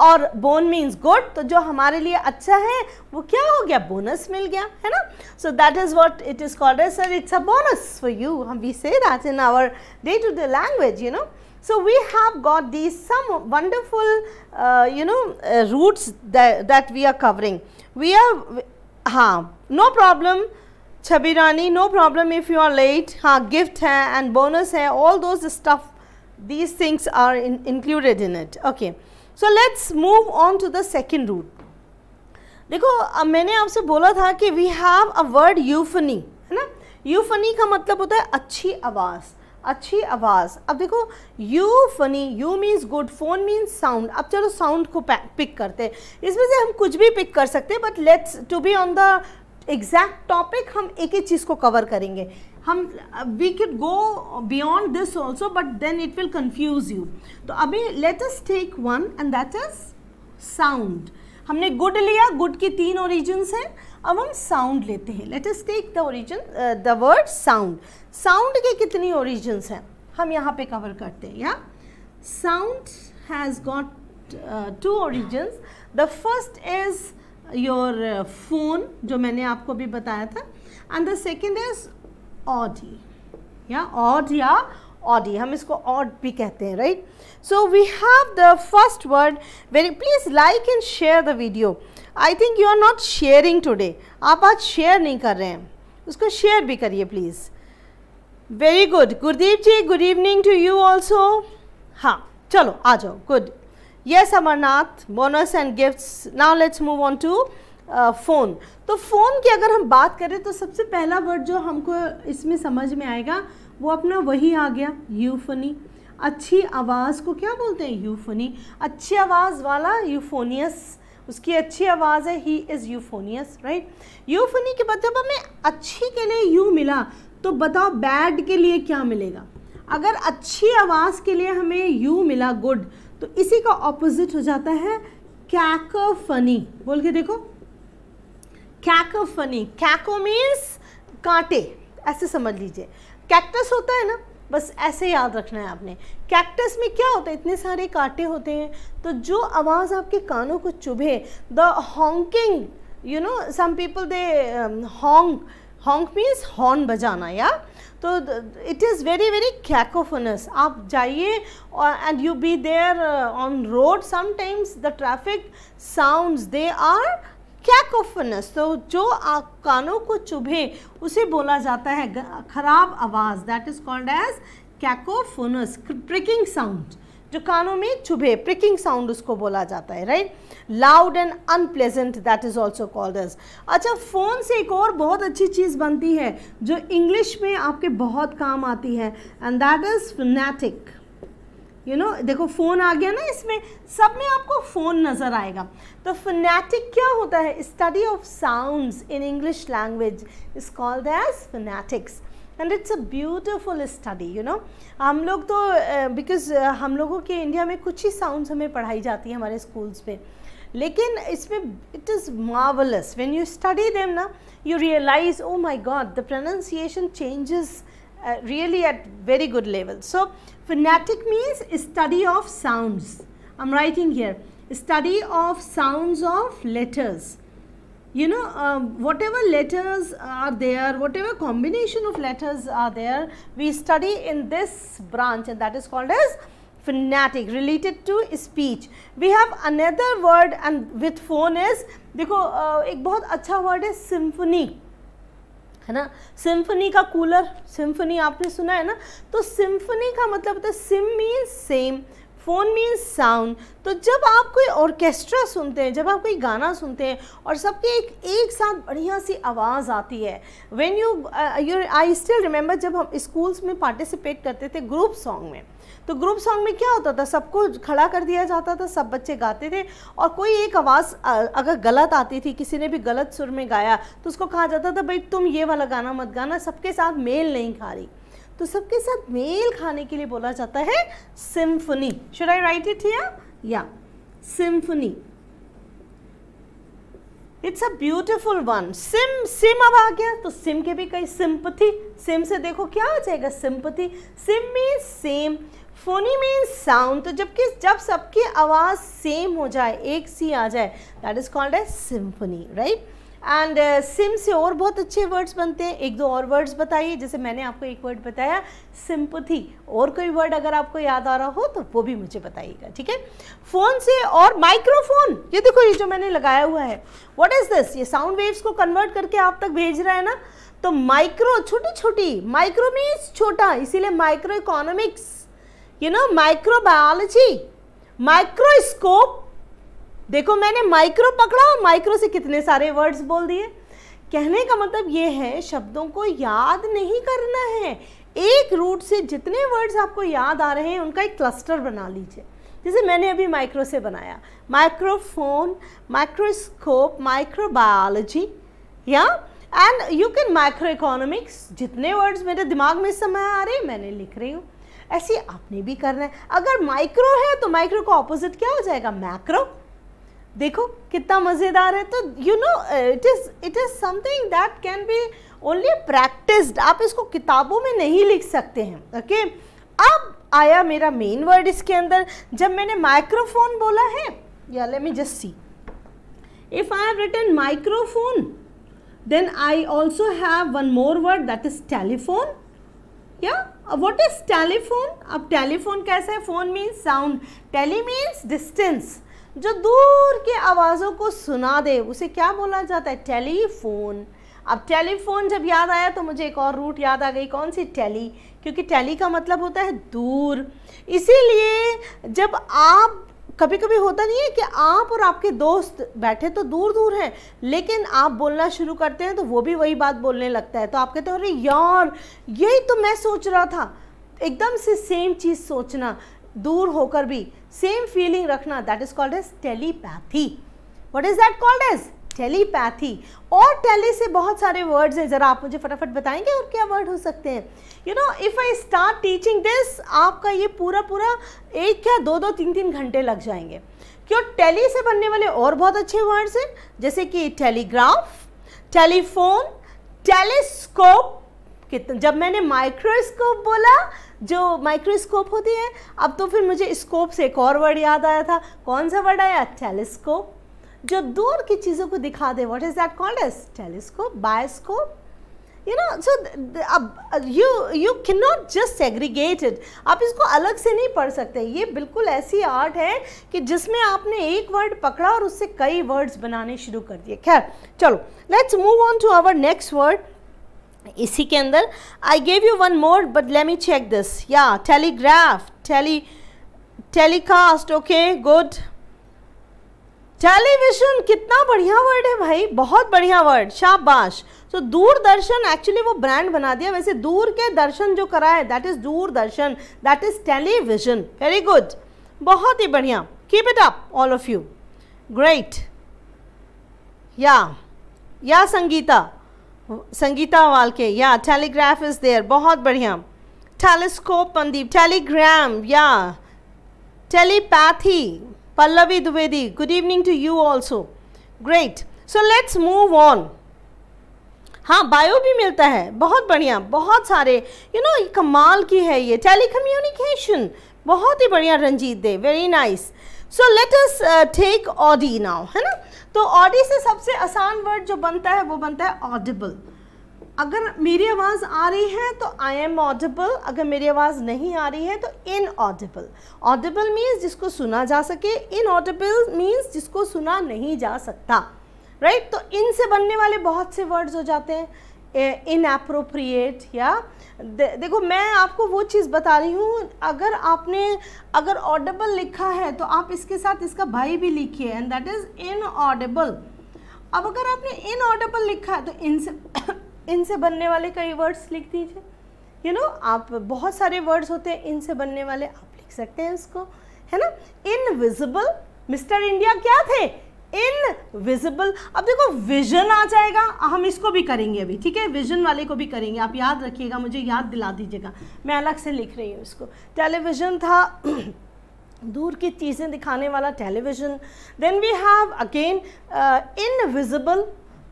और बोन मीन्स गुड तो जो हमारे लिए अच्छा है वो क्या हो गया बोनस मिल गया है ना so that is what it is called sir it's a bonus for you hmm we say that in our day to day language you know So, we have got these some wonderful uh, you know uh, roots that, that we are covering. We are, ha, no problem Chabirani, no problem if you are late, ha, gift hai and bonus hai, all those stuff, these things are in, included in it. Okay. So, let us move on to the second root. देखो मैंने आपसे बोला था कि we have a word euphony है ना यूफनी का मतलब होता है अच्छी आवाज़ अच्छी आवाज़ अब देखो euphony eu means good phone means sound अब चलो साउंड को पिक करते हैं इसमें से हम कुछ भी पिक कर सकते हैं but let's to be on the exact topic हम एक ही चीज़ को कवर करेंगे हम we can go beyond this also but then it will confuse you तो अभी let us take one and that is sound हमने गुड लिया गुड की तीन ओरिजिन हैं अब हम साउंड लेते हैं let us take the origin the word sound sound के कितनी ओरिजिन्स हैं हम यहाँ पे कवर करते हैं या sound has got two origins the first is your phone जो मैंने आपको भी बताया था and the second is audi या ऑड या ऑडी हम इसको ऑड भी कहते हैं right so we have the first word very please like and share the video I think you are not sharing today आप आज शेयर नहीं कर रहे हैं उसको शेयर भी करिए please very good Gurdeep ji good evening to you also हाँ चलो आ जाओ good yes Amarnath bonus and gift now let's move on to phone तो फ़ोन की अगर हम बात करें तो सबसे पहला वर्ड जो हमको इसमें समझ में आएगा वो अपना वही आ गया यूफनी अच्छी आवाज़ को क्या बोलते हैं यूफनी अच्छी आवाज़ वाला यूफोनियस उसकी अच्छी आवाज़ है ही इज़ यूफोनियस राइट यूफनी के बाद जब हमें अच्छी के लिए यू मिला तो बताओ बैड के लिए क्या मिलेगा अगर अच्छी आवाज़ के लिए हमें यू मिला गुड तो इसी का ऑपोजिट हो जाता है फनी बोल के देखो फनी कैको मीन्स कांटे ऐसे समझ लीजिए कैक्टस होता है ना बस ऐसे याद रखना है आपने कैक्टस में क्या होता है इतने सारे कांटे होते हैं तो जो आवाज़ आपके कानों को चुभे the honking you know some people they hong honk means horn बजाना या तो it is very very cacophonous आप जाइए and you be there on road sometimes the traffic sounds they are cacophonous तो जो कानों को चुभे उसे बोला जाता है खराब आवाज़ that is called as cacophonous pricking sound जो कानों में चुभे प्रिकिंग साउंड उसको बोला जाता है right loud and unpleasant that is also called as अच्छा फ़ोन से एक और बहुत अच्छी चीज़ बनती है जो इंग्लिश में आपके बहुत काम आती है and that is phonetic you you know know, देखो फ़ोन आ गया ना इसमें सब में आपको फ़ोन नज़र आएगा तो फनेटिक क्या होता है study of sounds in English language is called as phonetics and it's a beautiful study you know हम लोग तो बिकॉज uh, uh, हम लोगों के इंडिया में कुछ ही साउंड्स हमें पढ़ाई जाती है हमारे स्कूल्स में लेकिन इसमें it is marvellous when you study them ना you realise oh my god the pronunciation changes really at very good level so Phonetic means study of sounds. I'm writing here. Study of sounds of letters. You know, uh, whatever letters are there, whatever combination of letters are there, we study in this branch and that is called as phonetic related to speech. We have another word and with phone is, देखो uh, एक बहुत अच्छा word is symphony. है ना symphony का cooler symphony आपने सुना है ना तो सिम्फनी का मतलब होता है sym means same phone means sound तो जब आप कोई ऑर्केस्ट्रा सुनते हैं जब आप कोई गाना सुनते हैं और सबके एक एक साथ बढ़िया सी आवाज़ आती है when you your I still remember जब हम स्कूल्स में पार्टिसिपेट करते थे ग्रुप सॉन्ग में तो ग्रुप सॉन्ग में क्या होता था सबको खड़ा कर दिया जाता था सब बच्चे गाते थे और कोई एक आवाज़ uh, अगर गलत आती थी किसी ने भी गलत सुर में गाया तो उसको कहा जाता था भाई तुम ये वाला गाना मत गाना सबके साथ मेल नहीं खा रही तो सबके साथ मेल खाने के लिए बोला जाता है symphony should I write it here या symphony it's a beautiful one sym sym अब आ गया तो सिम के भी कई सिंपथी सिम से देखो क्या हो जाएगा sympathy sym mean same phony mean sound तो जबकि जब सबकी आवाज़ सेम हो जाए एक सी आ जाए that is called a symphony right and sym uh, से और बहुत अच्छे वर्ड्स बनते हैं एक दो और वर्ड्स बताइए जैसे मैंने आपको एक वर्ड बताया सिंपथी और कोई वर्ड अगर आपको याद आ रहा हो तो वो भी मुझे बताइएगा ठीक है फ़ोन से और माइक्रोफोन ये देखो ये जो मैंने लगाया हुआ है व्हाट इज़ दिस ये साउंड वेव्स को कन्वर्ट करके आप तक भेज रहा है ना तो माइक्रो छोटी छोटी माइक्रो मीन्स छोटा इसीलिए micro economics you know micro biology microscope देखो मैंने माइक्रो पकड़ा और माइक्रो से कितने सारे वर्ड्स बोल दिए कहने का मतलब ये है शब्दों को याद नहीं करना है एक रूट से जितने वर्ड्स आपको याद आ रहे हैं उनका एक क्लस्टर बना लीजिए जैसे मैंने अभी माइक्रो से बनाया माइक्रोफोन माइक्रोस्कोप माइक्रोबायोलॉजी या and you can micro economics जितने वर्ड्स मेरे दिमाग में समय आ रहे हैं मैंने लिख रही हूँ ऐसे आपने भी करना है अगर माइक्रो है तो माइक्रो का ऑपोजिट क्या हो जाएगा मैक्रो देखो कितना मज़ेदार है तो you know it is it is something that can be only practised आप इसको किताबों में नहीं लिख सकते हैं ओके okay? अब आया मेरा मेन वर्ड इसके अंदर जब मैंने माइक्रोफोन बोला है या let me just see if I have written microphone then I also have one more word that is telephone या व्हाट इज टेलीफोन अब टेलीफोन कैसा है phone means sound tele means distance जो दूर के आवाज़ों को सुना दे उसे क्या बोला जाता है टेलीफोन अब टेलीफोन जब याद आया तो मुझे एक और रूट याद आ गई कौन सी टेली क्योंकि टेली का मतलब होता है दूर इसीलिए जब आप कभी कभी होता नहीं है कि आप और आपके दोस्त बैठे तो दूर दूर हैं लेकिन आप बोलना शुरू करते हैं तो वो भी वही बात बोलने लगता है तो आप कहते हो अरे यार यही तो मैं सोच रहा था एकदम से सेम चीज़ सोचना दूर होकर भी सेम फीलिंग रखना that is called as telepathy what is that called as telepathy और टेली से बहुत सारे वर्ड्स हैं ज़रा आप मुझे फटाफट बताएंगे और क्या वर्ड हो सकते हैं you know if I start teaching this आपका ये पूरा पूरा एक या दो दो तीन तीन घंटे लग जाएंगे क्यों टेली से बनने वाले और बहुत अच्छे वर्ड्स हैं जैसे कि टेलीग्राफ टेलीफोन टेलीस्कोप कितना जब मैंने माइक्रोस्कोप बोला जो माइक्रोस्कोप होती है अब तो फिर मुझे स्कोप से एक और वर्ड याद आया था कौन सा वर्ड आया टेलीस्कोप जो दूर की चीज़ों को दिखा दे what is that called as telescope bioscope you know so अब you you can not just segregated आप इसको अलग से नहीं पढ़ सकते ये बिल्कुल ऐसी आर्ट है कि जिसमें आपने एक वर्ड पकड़ा और उससे कई वर्ड्स बनाने शुरू कर दिए खैर चलो let's move on to our next word इसी के अंदर I gave you one more but let me check this या telegraph tele telecast okay good television कितना बढ़िया वर्ड है भाई बहुत बढ़िया वर्ड शाबाश तो so, दूरदर्शन एक्चुअली वो ब्रांड बना दिया वैसे दूर के दर्शन जो करा है that is Doordarshan that is television very good बहुत ही बढ़िया keep it up all of you great yeah yeah Sangeeta Sangeeta के या टेलीग्राफ इज़ देयर बहुत बढ़िया टेलीस्कोप पंदीप टेलीग्राम या telepathy Pallavi Dwivedi good evening to you also great so let's move on हाँ bio भी मिलता है बहुत बढ़िया बहुत सारे यू नो कमाल की है ये टेली कम्युनिकेशन बहुत ही बढ़िया Ranjeet they very nice so let us take audi now है ना तो ऑडी से सबसे आसान वर्ड जो बनता है वो बनता है ऑडिबल अगर मेरी आवाज़ आ रही है तो आई एम ऑडिबल अगर मेरी आवाज़ नहीं आ रही है तो इन ऑडिबल ऑडिबल मीन्स जिसको सुना जा सके इन ऑडिबल मीन्स जिसको सुना नहीं जा सकता राइट right? तो इनसे बनने वाले बहुत से वर्ड्स हो जाते हैं इनअप्रोप्रिएट या दे, देखो मैं आपको वो चीज़ बता रही हूँ अगर आपने अगर ऑडेबल लिखा है तो आप इसके साथ इसका भाई भी लिखिए एंड दैट इज़ इनऑडेबल अब अगर आपने इनऑडेबल लिखा है तो इनसे *coughs* इनसे बनने वाले कई वर्ड्स लिख दीजिए यू नो आप बहुत सारे वर्ड्स होते हैं इनसे बनने वाले आप लिख सकते हैं इसको है ना इनविजिबल मिस्टर इंडिया क्या थे इनविजिबल अब देखो विजन आ जाएगा हम इसको भी करेंगे अभी ठीक है विजन वाले को भी करेंगे आप याद रखिएगा मुझे याद दिला दीजिएगा मैं अलग से लिख रही हूँ इसको टेलीविज़न था *clears throat* दूर की चीज़ें दिखाने वाला television then we have again invisible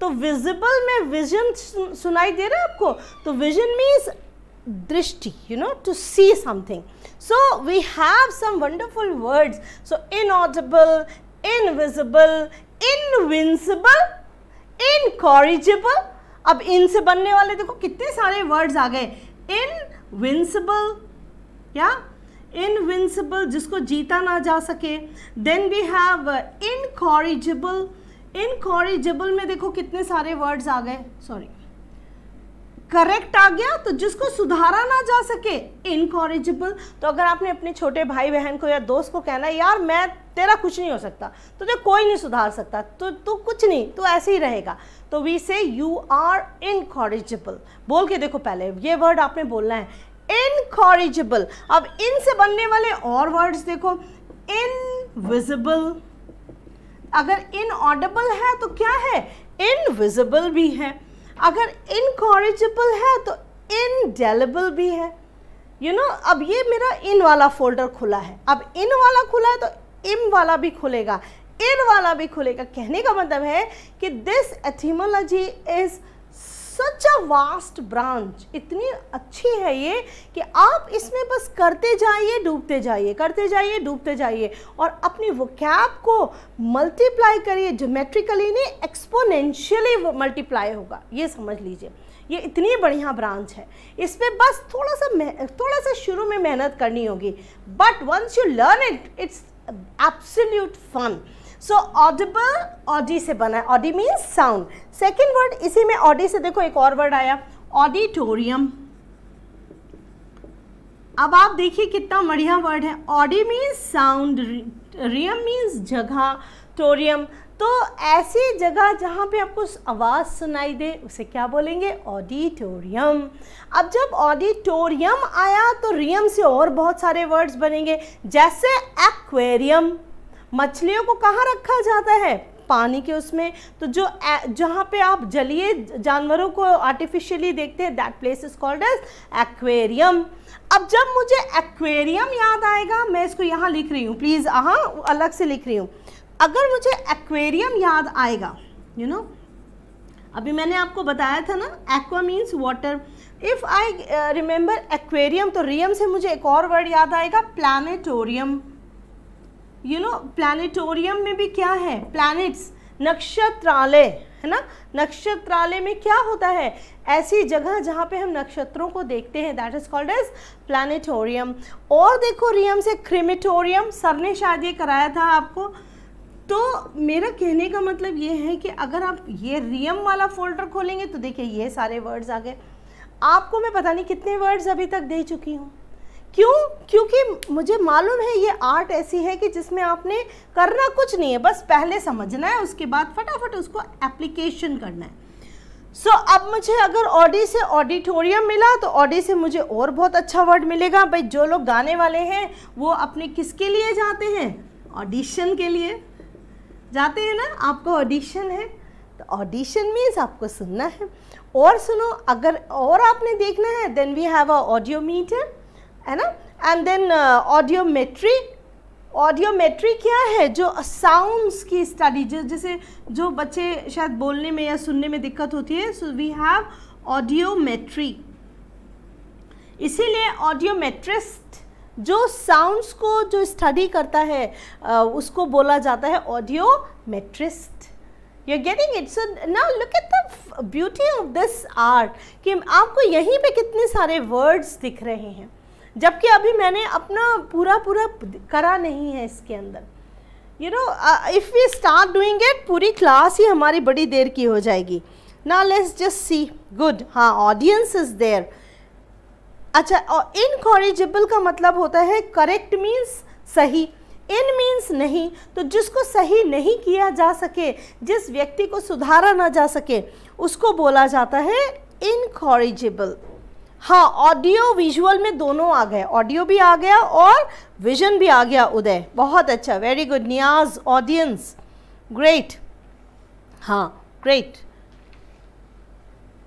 तो विजिबल में विजन सुनाई दे रहा है आपको तो विजन मीन्स दृष्टि you know to see something so we have some wonderful words so inaudible invisible invincible incorrigible अब इनसे बनने वाले देखो कितने सारे वर्ड्स आ गए इनविंसिबल या इनविंसिबल जिसको जीता ना जा सके then we have incorrigible incorrigible में देखो कितने सारे वर्ड्स आ गए सॉरी करेक्ट आ गया तो जिसको सुधारा ना जा सके इनकॉरिजिबल तो अगर आपने अपने छोटे भाई बहन को या दोस्त को कहना यार मैं तेरा कुछ नहीं हो सकता तुझे कोई नहीं सुधार सकता तो तू कुछ नहीं तू ऐसे ही रहेगा तो वी से यू आर इनकॉरिजिबल बोल के देखो पहले ये वर्ड आपने बोलना है इनकॉरिजिबल अब इन से बनने वाले और वर्ड्स देखो इनविजिबल अगर इनऑडिबल है तो क्या है इनविजिबल भी है अगर इनकॉरिजिबल है तो इनडेलेबल भी है यू you नो know, अब ये मेरा इन वाला फोल्डर खुला है अब इन वाला खुला है तो इम वाला भी खुलेगा इन वाला भी खुलेगा कहने का मतलब है कि this etymology is such a vast branch इतनी अच्छी है ये कि आप इसमें बस करते जाइए डूबते जाइए करते जाइए डूबते जाइए और अपनी वोकैब को मल्टीप्लाई करिए जोमेट्रिकली नहीं एक्सपोनेंशियली मल्टीप्लाई होगा ये समझ लीजिए ये इतनी बढ़िया ब्रांच है इस पर बस थोड़ा सा थोड़ा सा शुरू में मेहनत करनी होगी but once you learn it it's absolute fun so audible audi से बना है audi means sound second word इसी में ऑडी से देखो एक और वर्ड आया ऑडिटोरियम अब आप देखिए कितना बढ़िया वर्ड है audi means sound rium means जगह टोरियम तो ऐसी जगह जहाँ पे आपको आवाज़ सुनाई दे उसे क्या बोलेंगे ऑडिटोरियम अब जब ऑडिटोरियम आया तो रियम से और बहुत सारे वर्ड्स बनेंगे जैसे एक्वेरियम मछलियों को कहाँ रखा जाता है पानी के उसमें तो जो जहाँ पे आप जलीय जानवरों को आर्टिफिशियली देखते हैं that place is called as aquarium अब जब मुझे एक्वेरियम याद आएगा मैं इसको यहाँ लिख रही हूँ प्लीज़ हाँ अलग से लिख रही हूँ अगर मुझे एक्वेरियम याद आएगा यू you नो know, अभी मैंने आपको बताया था ना aqua means water if I remember aquarium तो रियम से मुझे एक और वर्ड याद आएगा प्लानिटोरियम यू नो प्लानिटोरियम में भी क्या है प्लैनेट्स नक्षत्रालय है ना नक्षत्रालय में क्या होता है ऐसी जगह जहाँ पे हम नक्षत्रों को देखते हैं that is called as planetarium और देखो रियम से क्रिमिटोरियम सर ने शायद ये कराया था आपको तो मेरा कहने का मतलब ये है कि अगर आप ये रियम वाला फोल्डर खोलेंगे तो देखिए ये सारे वर्ड्स आ गए आपको मैं पता नहीं कितने वर्ड्स अभी तक दे चुकी हूँ क्यों क्योंकि मुझे मालूम है ये आर्ट ऐसी है कि जिसमें आपने करना कुछ नहीं है बस पहले समझना है उसके बाद फटाफट उसको एप्लीकेशन करना है सो so, अब मुझे अगर ऑडी से ऑडिटोरियम मिला तो ऑडी से मुझे और बहुत अच्छा वर्ड मिलेगा भाई जो लोग गाने वाले हैं वो अपने किसके लिए जाते हैं ऑडिशन के लिए जाते हैं ना आपको ऑडिशन है तो ऑडिशन मीन्स आपको सुनना है और सुनो अगर और आपने देखना है then we have a audio meter है ना एंड देन ऑडियोमेट्री ऑडियोमेट्री क्या है जो साउंड्स की स्टडी जो जैसे जो बच्चे शायद बोलने में या सुनने में दिक्कत होती है सो वी हैव ऑडियोमेट्री इसीलिए ऑडियोमेट्रिस्ट जो साउंड्स को जो स्टडी करता है उसको बोला जाता है audiometrist you are getting it's so ना look at the beauty of this art कि आपको यहीं पे कितने सारे वर्ड्स दिख रहे हैं जबकि अभी मैंने अपना पूरा पूरा करा नहीं है इसके अंदर you know if we start doing it पूरी क्लास ही हमारी बड़ी देर की हो जाएगी ना लेट्स जस्ट सी गुड हाँ ऑडियंस इज़ देयर अच्छा और इनकॉरिजिबल का मतलब होता है करेक्ट मीन्स सही इन मीन्स नहीं तो जिसको सही नहीं किया जा सके जिस व्यक्ति को सुधारा ना जा सके उसको बोला जाता है इनकॉरिजिबल हाँ ऑडियो विजुअल में दोनों आ गए ऑडियो भी आ गया और विजन भी आ गया उदय बहुत अच्छा very good Niyaz audience great हाँ ग्रेट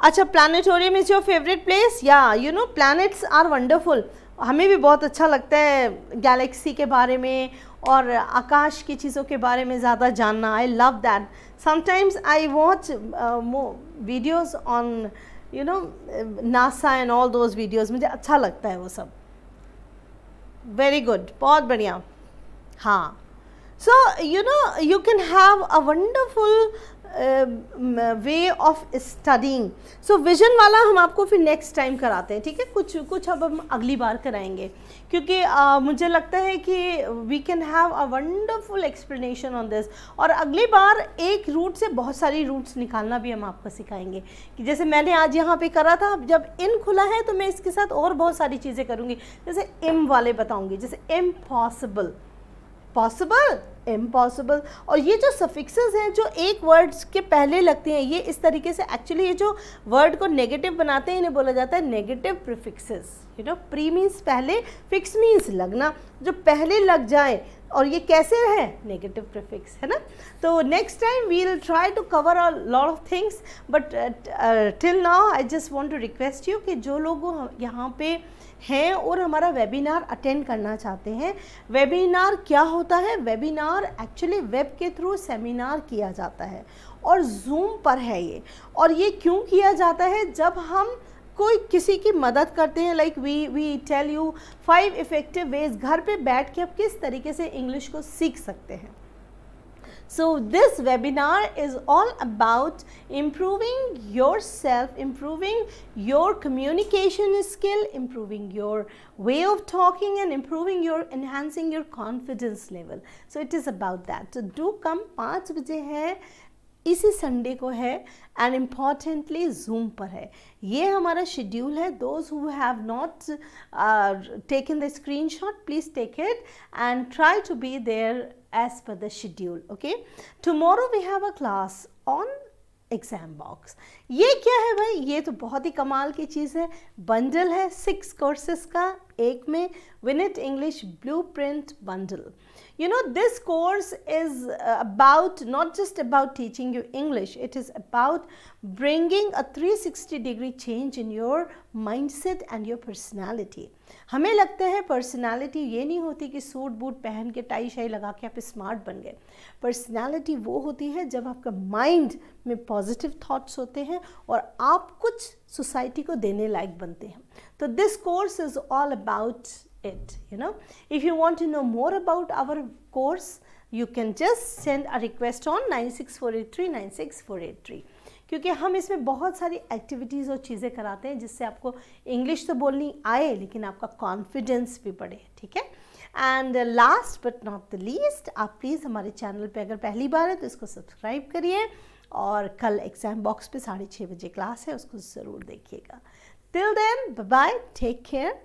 अच्छा planetarium is your favourite place या you know planets are wonderful हमें भी बहुत अच्छा लगता है गैलेक्सी के बारे में और आकाश की चीज़ों के बारे में ज़्यादा जानना I love that sometimes I watch videos on you know NASA and all those videos मुझे अच्छा लगता है वो सब वेरी गुड बहुत बढ़िया हाँ so you know you can have a wonderful way of studying so vision वाला हम आपको फिर नेक्स्ट टाइम कराते हैं ठीक है कुछ कुछ अब हम अगली बार कराएंगे क्योंकि uh, मुझे लगता है कि we can have a wonderful explanation on this और अगली बार एक रूट से बहुत सारी रूट्स निकालना भी हम आपको सिखाएंगे कि जैसे मैंने आज यहाँ पे करा था जब इन खुला है तो मैं इसके साथ और बहुत सारी चीज़ें करूँगी जैसे एम वाले बताऊँगी जैसे इम्पॉसिबल पॉसिबल इम्पॉसिबल और ये जो सफिक्सेस हैं जो एक वर्ड्स के पहले लगते हैं ये इस तरीके से एक्चुअली ये जो वर्ड को नेगेटिव बनाते हैं इन्हें बोला जाता है negative prefixes you know pre means पहले फिक्स मीन्स लगना जो पहले लग जाए और ये कैसे है नेगेटिव प्रिफिक्स है ना तो next time we will try to cover a lot of things but till now I just want to request you कि जो लोग यहाँ पे uh, हैं और हमारा वेबिनार अटेंड करना चाहते हैं वेबिनार क्या होता है वेबिनार एक्चुअली वेब के थ्रू सेमिनार किया जाता है और जूम पर है ये और ये क्यों किया जाता है जब हम कोई किसी की मदद करते हैं like we we tell you five effective ways घर पे बैठ के आप किस तरीके से इंग्लिश को सीख सकते हैं So this webinar is all about improving yourself, improving your communication skill, improving your way of talking and improving your enhancing your confidence level. So it is about that. So do come 5 बजे इसी Sunday को है and importantly zoom पर है ये हमारा schedule है those who have not taken the screenshot please take it and try to be there as per the schedule okay tomorrow we have a class on exam box ये क्या है भाई ये तो बहुत ही कमाल की चीज़ है बंडल है सिक्स कोर्सेस का एक में विनिट English blueprint bundle You know, this course is uh, about not just about teaching you English, it is about bringing a 360 degree change in your mindset and your personality हमें लगता है personality ये नहीं होती कि suit boot पहन के tie शाई लगा के आप स्मार्ट बन गए पर्सनालिटी वो होती है जब आपका माइंड में पॉजिटिव थॉट्स होते हैं और आप कुछ सोसाइटी को देने लायक बनते हैं तो this course is all about it you know if you want to know more about our course you can just send a request on 96483 क्योंकि हम इसमें बहुत सारी एक्टिविटीज़ और चीज़ें कराते हैं जिससे आपको इंग्लिश तो बोलनी आए लेकिन आपका कॉन्फिडेंस भी बढ़े ठीक है and last but not the least आप प्लीज़ हमारे चैनल पे अगर पहली बार है तो इसको सब्सक्राइब करिए और कल एग्ज़ाम बॉक्स पे साढ़े छः बजे क्लास है उसको ज़रूर देखिएगा till then bye take care